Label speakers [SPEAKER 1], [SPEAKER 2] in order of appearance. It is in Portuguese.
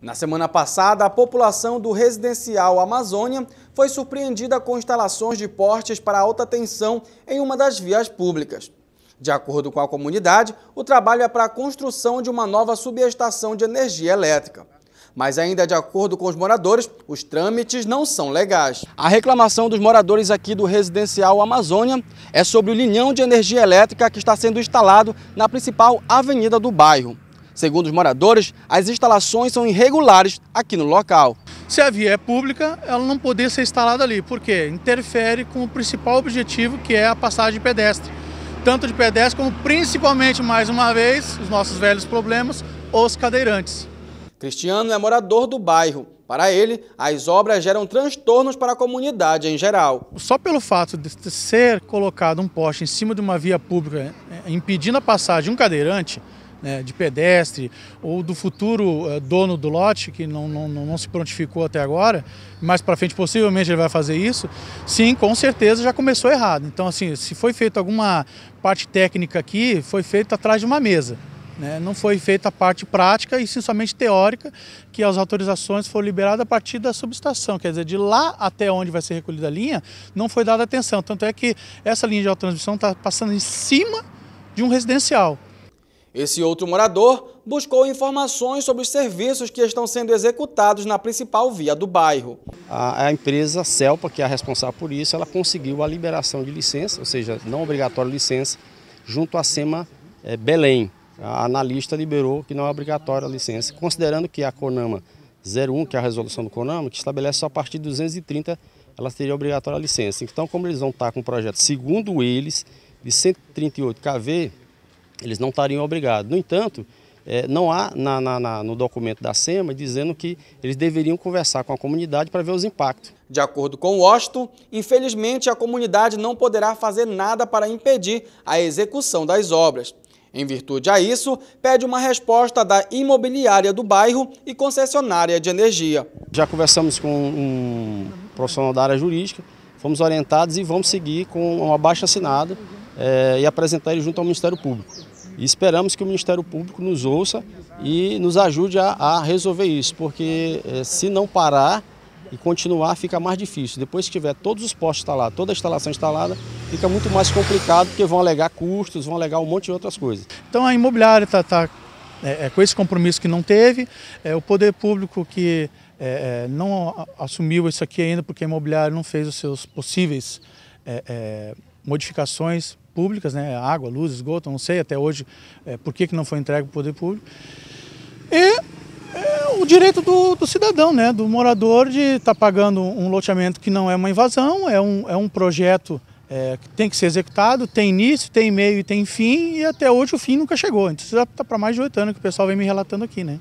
[SPEAKER 1] Na semana passada, a população do residencial Amazônia foi surpreendida com instalações de portes para alta tensão em uma das vias públicas. De acordo com a comunidade, o trabalho é para a construção de uma nova subestação de energia elétrica. Mas ainda de acordo com os moradores, os trâmites não são legais. A reclamação dos moradores aqui do residencial Amazônia é sobre o linhão de energia elétrica que está sendo instalado na principal avenida do bairro. Segundo os moradores, as instalações são
[SPEAKER 2] irregulares aqui no local. Se a via é pública, ela não poderia ser instalada ali, porque interfere com o principal objetivo, que é a passagem pedestre. Tanto de pedestre como, principalmente, mais uma vez, os nossos velhos problemas, os cadeirantes.
[SPEAKER 1] Cristiano é morador do bairro. Para ele, as obras geram transtornos para a comunidade em geral.
[SPEAKER 2] Só pelo fato de ser colocado um poste em cima de uma via pública é, impedindo a passagem de um cadeirante, né, de pedestre, ou do futuro uh, dono do lote, que não, não, não se prontificou até agora, mais para frente possivelmente ele vai fazer isso, sim, com certeza já começou errado. Então, assim, se foi feita alguma parte técnica aqui, foi feita atrás de uma mesa. Né? Não foi feita a parte prática e sim somente teórica, que as autorizações foram liberadas a partir da subestação, quer dizer, de lá até onde vai ser recolhida a linha, não foi dada atenção. Tanto é que essa linha de autotransmissão está passando em cima de um residencial.
[SPEAKER 1] Esse outro morador buscou informações sobre os serviços que estão sendo executados na principal via do bairro.
[SPEAKER 3] A, empresa CELPA, que é a responsável por isso, ela conseguiu a liberação de licença, ou seja, não obrigatória licença, junto à SEMA eh, Belém. A analista liberou que não é obrigatória a licença, considerando que a CONAMA 01, que é a resolução do CONAMA, que estabelece só a partir de 230, ela teria obrigatória a licença. Então, como eles vão estar com o projeto, segundo eles, de 138 KV, eles não estariam obrigados. No entanto, é, não há na, na, na, no documento da SEMA dizendo que eles deveriam conversar com a comunidade para ver os impactos. De acordo com Washington,
[SPEAKER 1] infelizmente a comunidade não poderá fazer nada para impedir a execução das obras. Em virtude a isso, pede uma resposta da imobiliária do bairro e concessionária de energia.
[SPEAKER 3] Já conversamos com um profissional da área jurídica, fomos orientados e vamos seguir com uma baixa assinada é, e apresentar ele junto ao Ministério Público. E esperamos que o Ministério Público nos ouça e nos ajude a, a resolver isso, porque eh, se não parar e continuar fica mais difícil. Depois que tiver todos os postos instalados, toda a instalação instalada, fica muito mais complicado, porque vão alegar custos, vão alegar um monte de outras coisas.
[SPEAKER 2] Então a imobiliária está tá, tá é, é, com esse compromisso que não teve, é, o poder público que é, é não assumiu isso aqui ainda, porque a imobiliária não fez os seus possíveis é, modificações públicas, né, água, luz, esgoto, não sei até hoje é, por que, que não foi entregue para o poder público. E é o direito do, do, cidadão, né, do morador de estar tá pagando um loteamento que não é uma invasão, é um, é um projeto é, que tem que ser executado, tem início, tem meio e tem fim, e até hoje o fim nunca chegou. Então isso já está para mais de oito anos que o pessoal vem me relatando aqui, né.